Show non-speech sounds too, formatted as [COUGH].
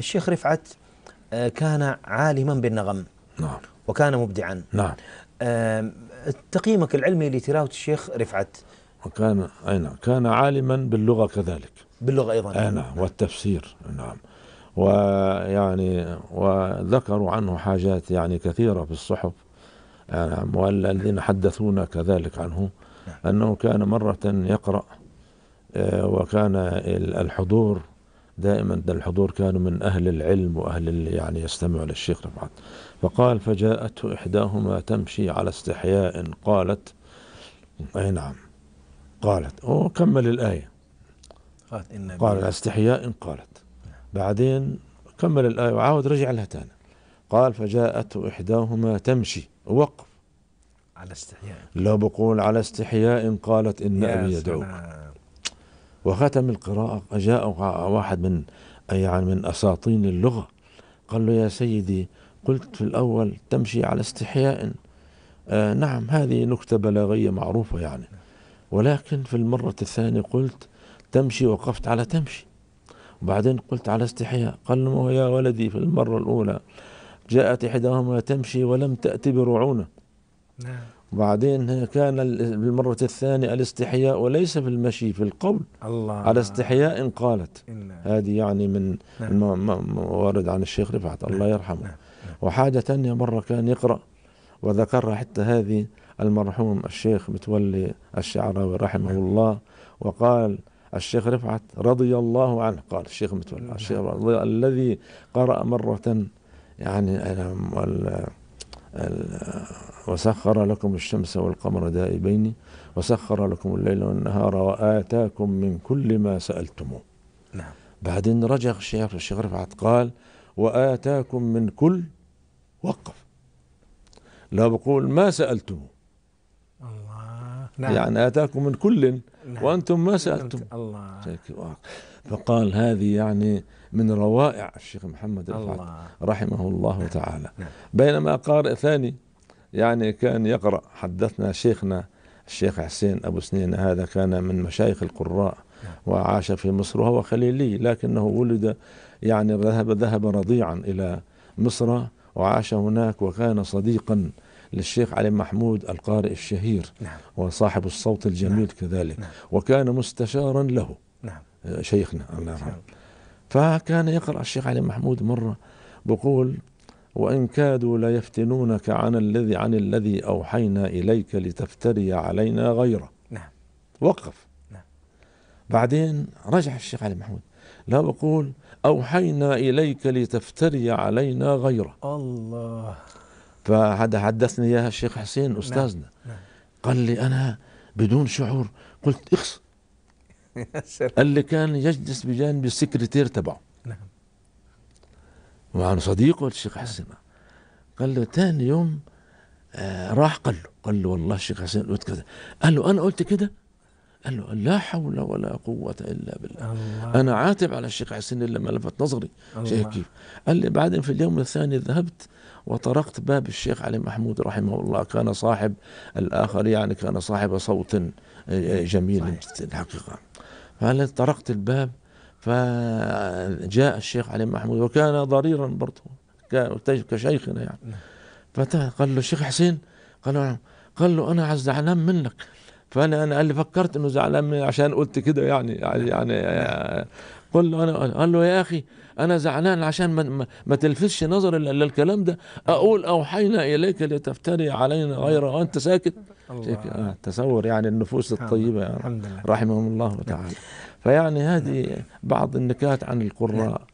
الشيخ رفعت آه، كان عالما بالنغم نعم وكان مبدعا نعم آه، تقييمك العلمي لتلاوة الشيخ رفعت وكان أي نعم كان عالما باللغة كذلك باللغة أيضا أي نعم والتفسير نعم ويعني وذكروا عنه حاجات يعني كثيرة في الصحف نعم والذين حدثونا كذلك عنه نعم. أنه كان مرة يقرأ آه، وكان الحضور دائما الحضور كانوا من أهل العلم وأهل اللي يعني يستمعوا للشيخ رفعت فقال فجاءته إحداهما تمشي على استحياء قالت أي نعم قالت وكمل الآية قالت إن قال على استحياء قالت بعدين كمل الآية وعاود رجع لها تاني قال فجاءته إحداهما تمشي وقف على استحياء لا بقول على استحياء قالت إن أبي يدعوك وختم القراءة جاء واحد من يعني من أساطين اللغة قال له يا سيدي قلت في الأول تمشي على استحياء آه نعم هذه نكتة بلاغية معروفة يعني ولكن في المرة الثانية قلت تمشي وقفت على تمشي وبعدين قلت على استحياء قال له يا ولدي في المرة الأولى جاءت إحداهما تمشي ولم تأتي برعونة نعم وبعدين كان بالمرة الثانية الاستحياء وليس في المشي في القول الله على استحياء قالت هذه يعني من نعم. وارد عن الشيخ رفعت الله نعم. يرحمه نعم. نعم. وحاجة تانية مرة كان يقرأ وذكرها حتى هذه المرحوم الشيخ متولي الشعراوي رحمه نعم. الله وقال الشيخ رفعت رضي الله عنه قال الشيخ متولي الشيخ الذي قرأ مرة يعني وسخر لكم الشمس والقمر دائبين وسخر لكم الليل والنهار وآتاكم من كل ما سألتموه نعم بعدين رجع الشيخ الشيخ رفعت قال وآتاكم من كل وقف لا بقول ما سألتموه نعم. يعني آتاكم من كل نعم. وأنتم ما سألتم الله فقال هذه يعني من روائع الشيخ محمد الفاتح رحمه الله تعالى نعم. بينما قارئ ثاني يعني كان يقرأ حدثنا شيخنا الشيخ حسين أبو سنين هذا كان من مشايخ القراء نعم. وعاش في مصر وهو خليلي لكنه ولد يعني ذهب ذهب رضيعا إلى مصر وعاش هناك وكان صديقا للشيخ علي محمود القارئ الشهير نعم. وصاحب الصوت الجميل نعم. كذلك نعم. وكان مستشارا له نعم. آه، شيخنا الله يرحمه نعم. فكان يقرأ الشيخ علي محمود مرة بقول وإن كادوا ليفتنونك عن الذي عن الذي أوحينا إليك لتفتري علينا غيره نعم وقف نعم بعدين رجع الشيخ علي محمود لا بقول أوحينا إليك لتفتري علينا غيره الله فهذا حدثني اياها الشيخ حسين نعم، استاذنا نعم. قال لي انا بدون شعور قلت اخس [LAUGHS] قال لي كان يجلس بجانب السكرتير تبعه نعم وعن صديقه الشيخ نعم. حسين قال له ثاني يوم آه راح قال له قال له والله الشيخ حسين قلت كذا قال له انا قلت كده قال له لا حول ولا قوة إلا بالله الله. أنا عاتب على الشيخ حسين لما لفت نظري شيخ كيف قال لي بعدين في اليوم الثاني ذهبت وطرقت باب الشيخ علي محمود رحمه الله كان صاحب الآخر يعني كان صاحب صوت آه، جميل صحيح. الحقيقة فأنا طرقت الباب فجاء الشيخ علي محمود وكان ضريرا برضه كشيخنا يعني نعم. فقال له الشيخ حسين قال له نعم. قال له أنا عز علام منك فانا انا قال لي فكرت انه زعلان مني عشان قلت كده يعني يعني, يعني آه، قل له انا قال له يا اخي انا زعلان عشان ما, ما تلفتش نظر للكلام ده اقول اوحينا اليك لتفتري علينا غير وانت ساكت آه تصور يعني النفوس الطيبه يعني رحمهم الله تعالى فيعني هذه بعض النكات عن القراء